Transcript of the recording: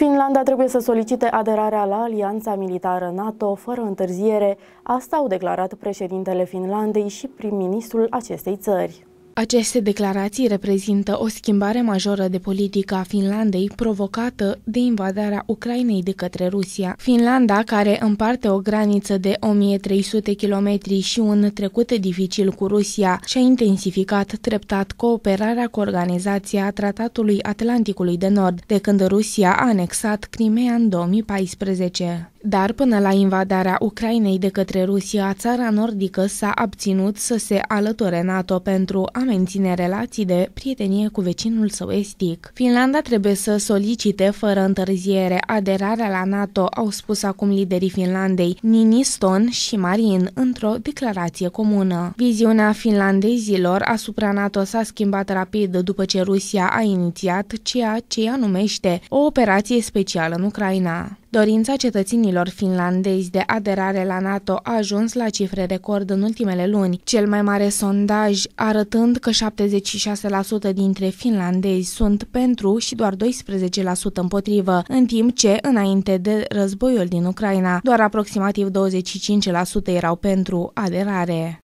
Finlanda trebuie să solicite aderarea la alianța militară NATO fără întârziere, asta au declarat președintele Finlandei și prim-ministrul acestei țări. Aceste declarații reprezintă o schimbare majoră de politică a Finlandei provocată de invadarea Ucrainei de către Rusia. Finlanda, care împarte o graniță de 1300 km și un trecut dificil cu Rusia, și-a intensificat treptat cooperarea cu Organizația Tratatului Atlanticului de Nord, de când Rusia a anexat Crimea în 2014. Dar până la invadarea Ucrainei de către Rusia, țara nordică s-a abținut să se alăture NATO pentru a menține relații de prietenie cu vecinul său estic. Finlanda trebuie să solicite fără întârziere aderarea la NATO, au spus acum liderii Finlandei Niniston și Marin într-o declarație comună. Viziunea finlandezilor asupra NATO s-a schimbat rapid după ce Rusia a inițiat ceea ce ea numește o operație specială în Ucraina. Dorința cetățenilor finlandezi de aderare la NATO a ajuns la cifre record în ultimele luni, cel mai mare sondaj arătând că 76% dintre finlandezi sunt pentru și doar 12% împotrivă, în timp ce, înainte de războiul din Ucraina, doar aproximativ 25% erau pentru aderare.